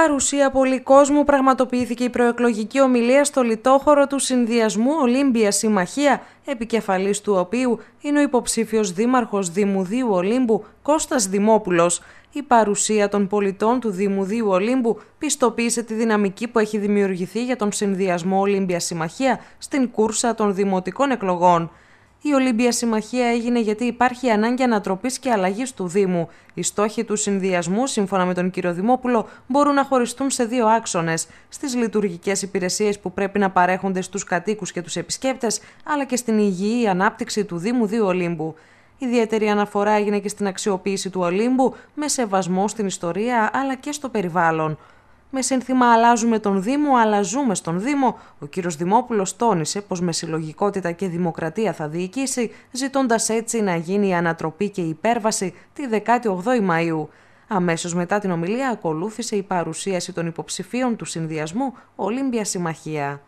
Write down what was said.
παρουσία πολλοί κόσμου πραγματοποιήθηκε η προεκλογική ομιλία στο λιτόχωρο του συνδυασμού Ολύμπια Συμμαχία, επικεφαλής του οποίου είναι ο υποψήφιος δήμαρχος Δημουδίου Ολύμπου Κώστας Δημόπουλος. Η παρουσία των πολιτών του Δημουδίου Ολύμπου πιστοποίησε τη δυναμική που έχει δημιουργηθεί για τον συνδυασμό Ολύμπια Συμμαχία στην κούρσα των δημοτικών εκλογών. Η Ολύμπια Συμμαχία έγινε γιατί υπάρχει ανάγκη ανατροπής και αλλαγής του Δήμου. Οι στόχοι του συνδυασμού, σύμφωνα με τον κύριο Δημόπουλο, μπορούν να χωριστούν σε δύο άξονες: στις λειτουργικές υπηρεσίες που πρέπει να παρέχονται στους κατοίκους και τους επισκέπτες, αλλά και στην υγιή ανάπτυξη του Δήμου δύο Ολύμπου. Ιδιαίτερη αναφορά έγινε και στην αξιοποίηση του Ολύμπου με σεβασμό στην ιστορία αλλά και στο περιβάλλον. Με σύνθημα Αλλάζουμε τον Δήμο, αλλά στον Δήμο, ο κύριος Δημόπουλος τόνισε πως με συλλογικότητα και δημοκρατία θα διοικήσει, ζητώντας έτσι να γίνει η ανατροπή και η υπέρβαση τη 18η Μαου. Αμέσως μετά την ομιλία ακολούθησε η παρουσίαση των υποψηφίων του συνδυασμού Ολύμπια Συμμαχία.